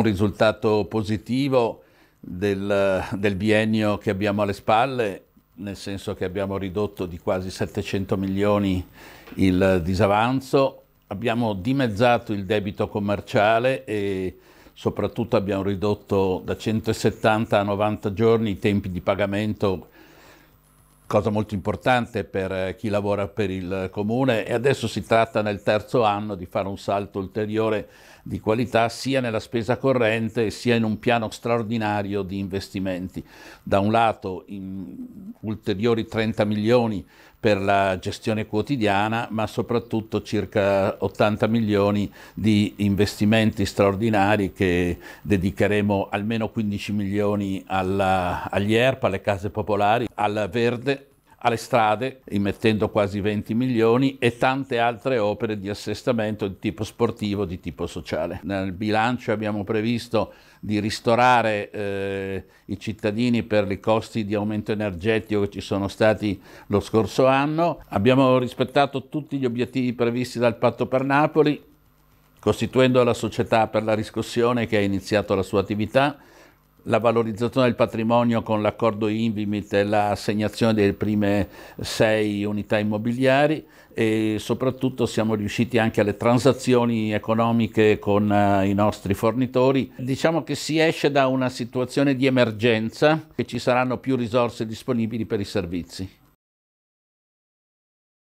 un risultato positivo del, del biennio che abbiamo alle spalle, nel senso che abbiamo ridotto di quasi 700 milioni il disavanzo, abbiamo dimezzato il debito commerciale e soprattutto abbiamo ridotto da 170 a 90 giorni i tempi di pagamento cosa molto importante per eh, chi lavora per il comune e adesso si tratta nel terzo anno di fare un salto ulteriore di qualità sia nella spesa corrente sia in un piano straordinario di investimenti. Da un lato in ulteriori 30 milioni per la gestione quotidiana, ma soprattutto circa 80 milioni di investimenti straordinari che dedicheremo almeno 15 milioni alla, agli ERP, alle case popolari, al verde alle strade, immettendo quasi 20 milioni, e tante altre opere di assestamento di tipo sportivo, di tipo sociale. Nel bilancio abbiamo previsto di ristorare eh, i cittadini per i costi di aumento energetico che ci sono stati lo scorso anno. Abbiamo rispettato tutti gli obiettivi previsti dal patto per Napoli, costituendo la società per la riscossione che ha iniziato la sua attività la valorizzazione del patrimonio con l'accordo Invimit e l'assegnazione delle prime sei unità immobiliari e soprattutto siamo riusciti anche alle transazioni economiche con uh, i nostri fornitori. Diciamo che si esce da una situazione di emergenza che ci saranno più risorse disponibili per i servizi.